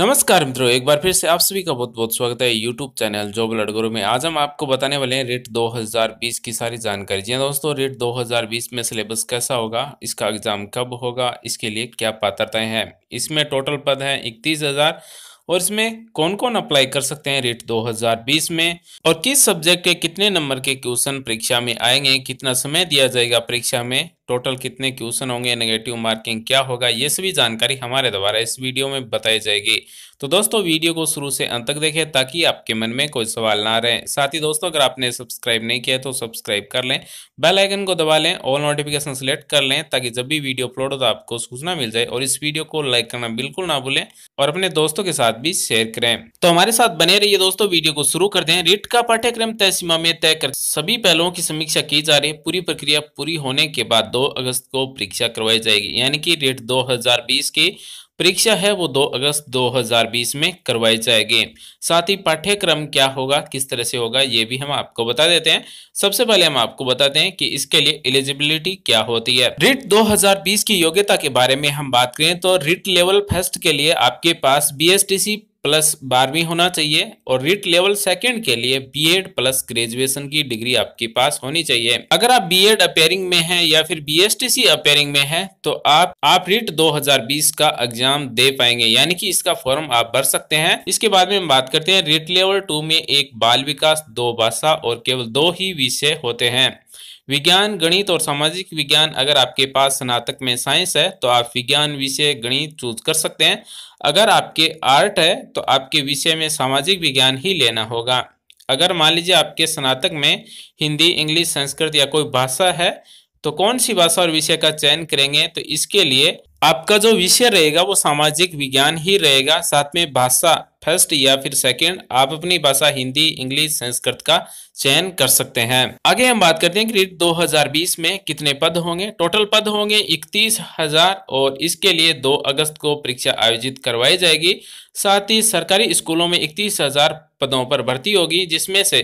नमस्कार मित्रों एक बार फिर से आप सभी का बहुत बहुत स्वागत है यूट्यूब चैनल जॉब लड़कों में आज हम आपको बताने वाले हैं रेट 2020 की सारी जानकारी जी हाँ दोस्तों रेट 2020 में सिलेबस कैसा होगा इसका एग्ज़ाम कब होगा इसके लिए क्या पात्रताएं हैं इसमें टोटल पद हैं इकतीस हज़ार और इसमें कौन कौन अप्लाई कर सकते हैं रेट 2020 में और किस सब्जेक्ट के कितने नंबर के क्वेश्चन परीक्षा में आएंगे कितना समय दिया जाएगा परीक्षा में टोटल कितने क्वेश्चन होंगे नेगेटिव मार्किंग क्या होगा ये सभी जानकारी हमारे द्वारा इस वीडियो में बताई जाएगी तो दोस्तों वीडियो को शुरू से अंत तक देखें ताकि आपके मन में कोई सवाल ना रहे साथ ही दोस्तों अगर आपने सब्सक्राइब नहीं किया तो सब्सक्राइब कर लें बेल आइकन को दबा लें ऑल नोटिफिकेशन सेलेक्ट कर लें ताकि जब भी वीडियो अपलोड हो तो आपको सूचना मिल जाए और इस वीडियो को लाइक करना बिल्कुल ना भूलें और अपने दोस्तों के साथ भी शेयर करें तो हमारे साथ बने रहिए दोस्तों वीडियो को शुरू कर दें रिट का पाठ्यक्रम तय सीमा में तय कर सभी पहलुओं की समीक्षा की जा रही है पूरी प्रक्रिया पूरी होने के बाद दो अगस्त को परीक्षा करवाई जाएगी यानी कि डेट 2020 की परीक्षा है वो 2 अगस्त 2020 में करवाई जाएगी साथ ही पाठ्यक्रम क्या होगा किस तरह से होगा ये भी हम आपको बता देते हैं सबसे पहले हम आपको बताते हैं कि इसके लिए एलिजिबिलिटी क्या होती है रिट 2020 की योग्यता के बारे में हम बात करें तो रिट लेवल फर्स्ट के लिए आपके पास बी प्लस बारहवीं होना चाहिए और रिट लेवल सेकंड के लिए बीएड प्लस ग्रेजुएशन की डिग्री आपके पास होनी चाहिए अगर आप बीएड अपेयरिंग में हैं या फिर बीएसटीसी अपेयरिंग में हैं तो आप आप रिट 2020 का एग्जाम दे पाएंगे यानी कि इसका फॉर्म आप भर सकते हैं इसके बाद में हम बात करते हैं रिट लेवल टू में एक बाल विकास दो भाषा और केवल दो ही विषय होते हैं विज्ञान गणित और सामाजिक विज्ञान अगर आपके पास स्नातक में साइंस है तो आप विज्ञान विषय गणित चूज कर सकते हैं अगर आपके आर्ट है तो आपके विषय में सामाजिक विज्ञान ही लेना होगा अगर मान लीजिए आपके स्नातक में हिंदी इंग्लिश संस्कृत या कोई भाषा है तो कौन सी भाषा और विषय का चयन करेंगे तो इसके लिए आपका जो विषय रहेगा वो सामाजिक विज्ञान ही रहेगा साथ में भाषा फर्स्ट या फिर सेकंड आप अपनी भाषा हिंदी इंग्लिश संस्कृत का चयन कर सकते हैं आगे हम बात करते हैं कि 2020 में कितने पद होंगे टोटल पद होंगे इकतीस हजार और इसके लिए 2 अगस्त को परीक्षा आयोजित करवाई जाएगी साथ ही सरकारी स्कूलों में इकतीस हजार पदों पर भर्ती होगी जिसमें से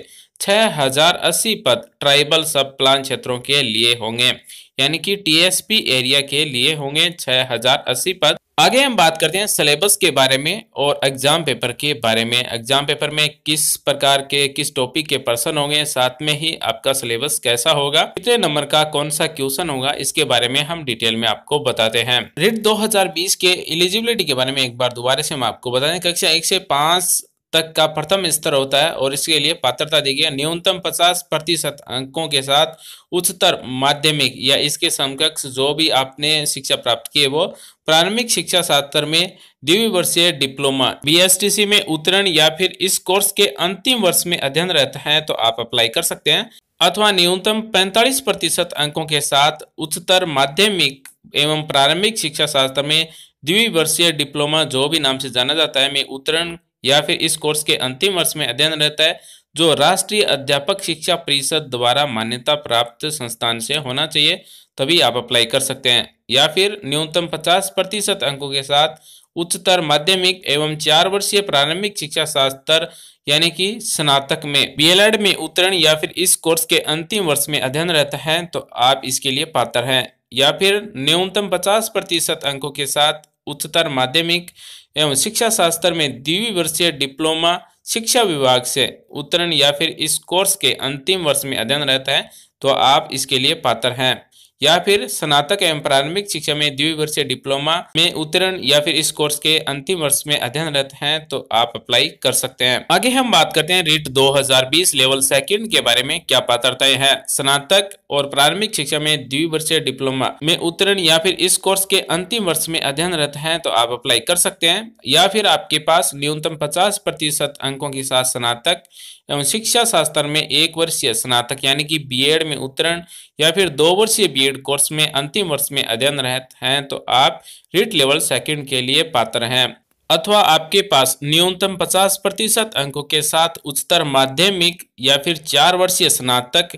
अस्सी पद ट्राइबल सब प्लान क्षेत्रों के लिए होंगे यानी कि टीएसपी एरिया के लिए होंगे 6080 पद आगे हम बात करते हैं सिलेबस के बारे में और एग्जाम पेपर के बारे में एग्जाम पेपर में किस प्रकार के किस टॉपिक के पर्सन होंगे साथ में ही आपका सिलेबस कैसा होगा कितने नंबर का कौन सा क्वेश्चन होगा इसके बारे में हम डिटेल में आपको बताते हैं रिट 2020 के एलिजिबिलिटी के बारे में एक बार दोबारा से हम आपको बताते हैं कक्षा एक से पांच तक का प्रथम स्तर होता है और इसके लिए पात्रता दी गई न्यूनतम पचास प्रतिशत अंकों के साथ उच्चतर माध्यमिक या इसके समकक्ष जो भी आपने शिक्षा प्राप्त की है वो प्रारंभिक शिक्षा शास्त्र में द्विवर्षीय डिप्लोमा बीएसटीसी में उत्तीर्ण या फिर इस कोर्स के अंतिम वर्ष में अध्ययन रहता है तो आप अप्लाई कर सकते हैं अथवा न्यूनतम पैंतालीस प्रतिशत अंकों के साथ उच्चतर माध्यमिक एवं प्रारंभिक शिक्षा शास्त्र में द्विवर्षीय डिप्लोमा जो भी नाम से जाना जाता है में उत्तीर्ण या फिर इस कोर्स के अंतिम वर्ष में अध्ययन रहता है जो राष्ट्रीय अध्यापक शिक्षा परिषद द्वारा मान्यता प्राप्त संस्थान से होना चाहिए तभी आप अप्लाई कर सकते हैं या फिर न्यूनतम पचास प्रतिशत अंकों के साथ उच्चतर माध्यमिक एवं चार वर्षीय प्रारंभिक शिक्षा शास्त्र यानी कि स्नातक में बीएलएड में उत्तीर्ण या फिर इस कोर्स के अंतिम वर्ष में अध्ययन रहता है तो आप इसके लिए पात्र हैं या फिर न्यूनतम पचास प्रतिशत अंकों के साथ उच्चतर माध्यमिक एवं शिक्षा शास्त्र में द्विवर्षीय डिप्लोमा शिक्षा विभाग से उत्तरण या फिर इस कोर्स के अंतिम वर्ष में अध्ययन रहता है तो आप इसके लिए पात्र हैं या फिर स्नातक एवं प्रारंभिक शिक्षा में द्विवर्षीय डिप्लोमा में उत्तीर्ण या फिर इस कोर्स के अंतिम वर्ष में अध्ययनरत हैं तो आप अप्लाई कर सकते हैं आगे हम बात करते हैं रीट 2020 लेवल सेकंड के बारे में क्या पात्रताएं हैं स्नातक और प्रारंभिक शिक्षा में द्विवर्षीय डिप्लोमा में उत्तीर्ण या फिर इस कोर्स के अंतिम वर्ष में अध्ययनरत है तो आप अप्लाई कर सकते हैं या फिर आपके पास न्यूनतम पचास प्रतिशत अंकों के साथ स्नातक एवं शिक्षा शास्त्र में एक वर्षीय स्नातक यानी कि बीएड में उत्तीर्ण या फिर दो वर्षीय बी बीएड कोर्स में अंतिम वर्ष में अध्ययनरत हैं तो आप रीट लेवल सेकंड के लिए पात्र हैं अथवा आपके पास न्यूनतम 50 प्रतिशत अंकों के साथ उच्चतर माध्यमिक या फिर चार वर्षीय स्नातक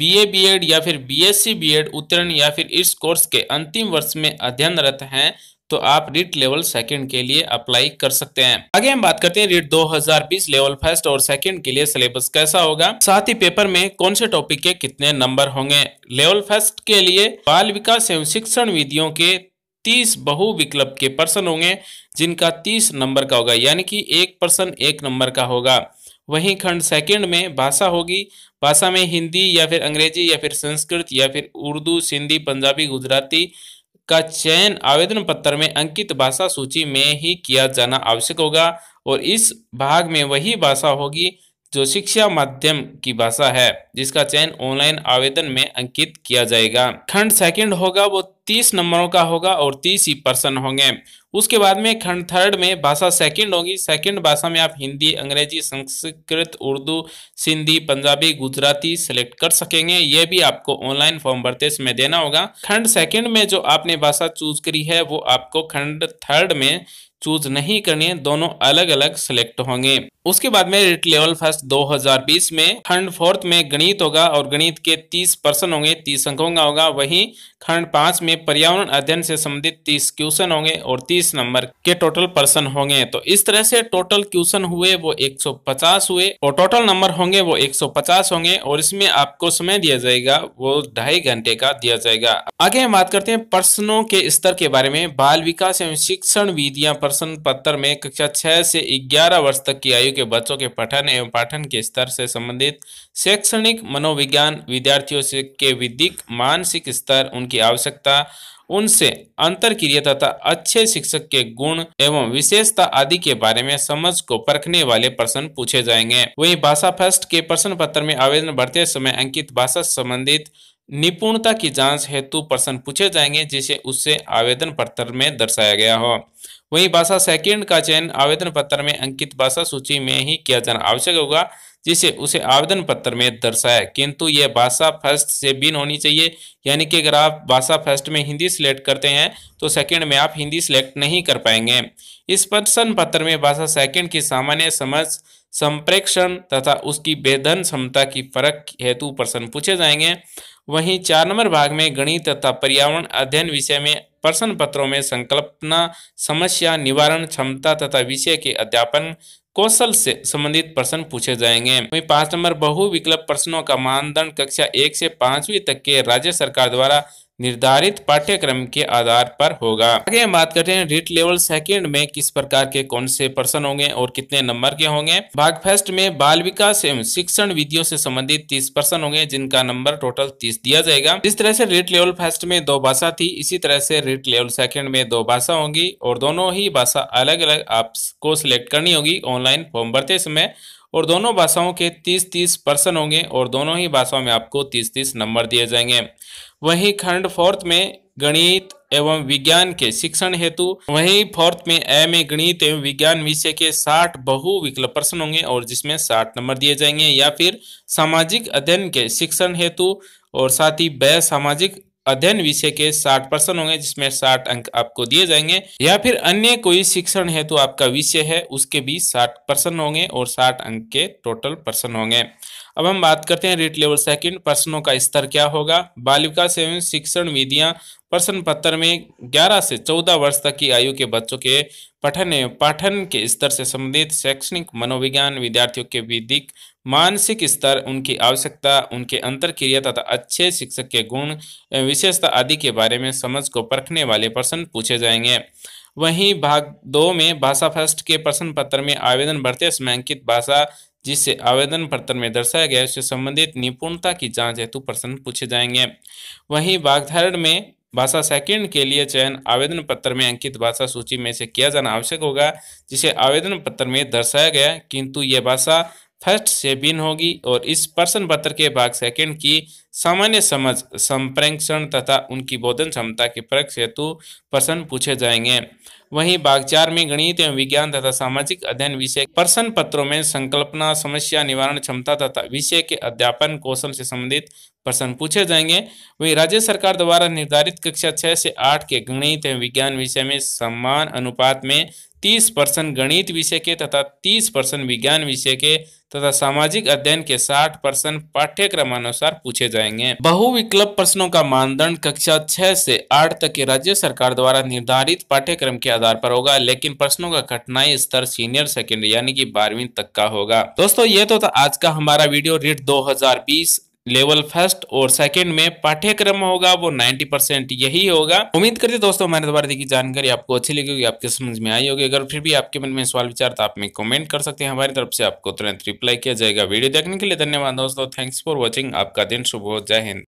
बीए बीएड या फिर बीएससी बीएड उत्तीर्ण या फिर इस कोर्स के अंतिम वर्ष में अध्ययनरत हैं तो आप रिट लेवल सेकंड के लिए अप्लाई कर सकते हैं आगे हम बात करते हैं रिट 2020 लेवल फर्स्ट और सेकंड के लिए सिलेबस कैसा होगा साथ ही पेपर में कौन से टॉपिक के कितने नंबर होंगे लेवल फर्स्ट के लिए बाल विकास एवं शिक्षण विधियों के 30 बहु विकल्प के पर्सन होंगे जिनका 30 नंबर का होगा यानी कि एक पर्सन एक नंबर का होगा वहीं खंड सेकंड में भाषा होगी भाषा में हिंदी या फिर अंग्रेजी या फिर संस्कृत या फिर उर्दू सिंधी पंजाबी गुजराती का चयन आवेदन पत्र में अंकित भाषा सूची में ही किया जाना आवश्यक होगा और इस भाग में वही भाषा होगी जो शिक्षा माध्यम की भाषा है जिसका चयन ऑनलाइन आवेदन में अंकित किया जाएगा खंड सेकंड होगा वो तीस नंबरों का होगा और तीस ही पर्सन होंगे उसके बाद में खंड थर्ड में भाषा सेकंड होगी सेकंड भाषा में आप हिंदी अंग्रेजी संस्कृत उर्दू सिंधी पंजाबी गुजराती सेलेक्ट कर सकेंगे ये भी आपको ऑनलाइन फॉर्म भरते समय देना होगा खंड सेकंड में जो आपने भाषा चूज करी है वो आपको खंड थर्ड में चूज नहीं करनी है दोनों अलग अलग सिलेक्ट होंगे उसके बाद में रिट लेवल फर्स्ट 2020 में खंड फोर्थ में गणित होगा और गणित के 30 पर्सन होंगे 30 अंकों का होगा वहीं खंड पांच में पर्यावरण अध्ययन से संबंधित तीस क्वेश्चन होंगे और तीस नंबर के टोटल पर्सन होंगे तो इस तरह से टोटल क्वेश्चन हुए वो 150 हुए और टोटल नंबर होंगे वो 150 होंगे और इसमें आपको समय दिया जाएगा वो ढाई घंटे का दिया जाएगा आगे हम बात करते हैं प्रश्नों के स्तर के बारे में बाल विकास एवं शिक्षण विधियां प्रश्न पत्र में कक्षा छह से ग्यारह वर्ष तक की आयु के बच्चों के पठन एवं पाठन के स्तर से संबंधित शैक्षणिक मनोविज्ञान विद्यार्थियों से के विधिक मानसिक स्तर उनकी आवश्यकता उनसे अंतर क्रिया तथा अच्छे शिक्षक के गुण एवं विशेषता आदि के बारे में समझ को परखने वाले प्रश्न पूछे जाएंगे वही भाषा फर्स्ट के प्रश्न पत्र में आवेदन भरते समय अंकित भाषा संबंधित निपुणता की जांच हेतु प्रश्न पूछे जाएंगे जिसे उससे आवेदन पत्र में दर्शाया गया हो वहीं भाषा सेकेंड का चयन आवेदन पत्र में अंकित भाषा सूची में ही किया जाना आवश्यक होगा जिसे उसे आवेदन पत्र में दर्शाया किंतु यह भाषा फर्स्ट से भिन्न होनी चाहिए यानी कि अगर आप भाषा फर्स्ट में हिंदी सिलेक्ट करते हैं तो सेकंड में आप हिंदी सिलेक्ट नहीं कर पाएंगे इस प्रश्न पत्र में भाषा सेकंड की सामान्य समझ संप्रेक्षण तथा उसकी वेदन क्षमता की फर्क हेतु प्रश्न पूछे जाएंगे वहीं चार नंबर भाग में गणित तथा पर्यावरण अध्ययन विषय में प्रश्न पत्रों में संकल्पना समस्या निवारण क्षमता तथा विषय के अध्यापन कौशल से संबंधित प्रश्न पूछे जाएंगे वही पांच नंबर बहुविकल्प प्रश्नों का मानदंड कक्षा एक से पांचवी तक के राज्य सरकार द्वारा निर्धारित पाठ्यक्रम के आधार पर होगा आगे हम बात करते हैं रिट लेवल सेकंड में किस प्रकार के कौन से पर्सन होंगे और कितने नंबर के होंगे भाग फर्स्ट में बाल विकास एवं शिक्षण विधियों से संबंधित तीस पर्सन होंगे जिनका नंबर टोटल तीस दिया जाएगा जिस तरह से रिट लेवल फर्स्ट में दो भाषा थी इसी तरह से रिट लेवल सेकेंड में दो भाषा होंगी और दोनों ही भाषा अलग अलग आपको सिलेक्ट करनी होगी ऑनलाइन फॉर्म भरते समय और दोनों भाषाओं के तीस तीस पर्सन होंगे और दोनों ही भाषाओं में आपको तीस तीस नंबर दिए जाएंगे वहीं खंड फोर्थ में गणित एवं विज्ञान के शिक्षण हेतु वहीं फोर्थ में ए में गणित एवं विज्ञान विषय के 60 बहुविकल्प प्रश्न होंगे और जिसमें 60 नंबर दिए जाएंगे या फिर सामाजिक अध्ययन के शिक्षण हेतु और साथ ही बे सामाजिक अध्ययन विषय के 60 प्रश्न होंगे जिसमें 60 अंक आपको दिए जाएंगे या फिर अन्य कोई शिक्षण है तो आपका विषय है उसके भी 60 प्रश्न होंगे और 60 अंक के टोटल प्रश्न होंगे अब हम बात करते हैं रेट लेवल सेकंड प्रश्नों का स्तर क्या होगा बालिका सेवन शिक्षण विधियां प्रश्न पत्र में 11 से 14 वर्ष तक की आयु के बच्चों के पठन एवं पाठन के स्तर से संबंधित शैक्षणिक मनोविज्ञान विद्यार्थियों के विधिक मानसिक स्तर उनकी आवश्यकता उनके अंतर क्रिया तथा अच्छे शिक्षक के गुण एवं विशेषता आदि के बारे में समझ को परखने वाले प्रश्न पूछे जाएंगे वहीं भाग दो में भाषा फर्स्ट के प्रश्न पत्र में आवेदन भरते समय अंकित भाषा जिससे आवेदन पत्र में दर्शाया गया उससे संबंधित निपुणता की जांच हेतु प्रश्न पूछे जाएंगे वहीं भागधारण में भाषा सेकंड के लिए चयन आवेदन पत्र में अंकित भाषा सूची में से किया जाना आवश्यक होगा जिसे आवेदन पत्र में दर्शाया गया किंतु यह भाषा फर्स्ट से भिन्न होगी और इस प्रश्न पत्र के भाग सेकंड की सामान्य समझ संप्रेक्षण तथा उनकी बोधन क्षमता के प्रक्ष हेतु प्रश्न पूछे जाएंगे वहीं भाग चार में गणित एवं विज्ञान तथा सामाजिक अध्ययन विषय प्रश्न पत्रों में संकल्पना समस्या निवारण क्षमता तथा विषय के अध्यापन कौशल से संबंधित प्रश्न पूछे जाएंगे वहीं राज्य सरकार द्वारा निर्धारित कक्षा छह से आठ के गणित एवं विज्ञान विषय में समान अनुपात में तीस परसेंट गणित विषय के तथा तीस परसेंट विज्ञान विषय के तथा सामाजिक अध्ययन के साठ परसेंट पाठ्यक्रम अनुसार पूछे जाएंगे बहुविकल्प प्रश्नों का मानदंड कक्षा छह से आठ तक के राज्य सरकार द्वारा निर्धारित पाठ्यक्रम के आधार पर होगा लेकिन प्रश्नों का कठिनाई स्तर सीनियर सेकेंडरी यानी कि बारहवीं तक का होगा दोस्तों ये तो था आज का हमारा वीडियो रीट दो लेवल फर्स्ट और सेकंड में पाठ्यक्रम होगा वो 90 परसेंट यही होगा उम्मीद करते दोस्तों हमारे द्वारा देखी जानकारी आपको अच्छी लगी होगी आपके समझ में आई होगी अगर फिर भी आपके मन में सवाल विचार तो आप में कमेंट कर सकते हैं हमारी तरफ से आपको तुरंत रिप्लाई किया जाएगा वीडियो देखने के लिए धन्यवाद दोस्तों थैंक्स फॉर वॉचिंग आपका दिन शुभ हो जय हिंद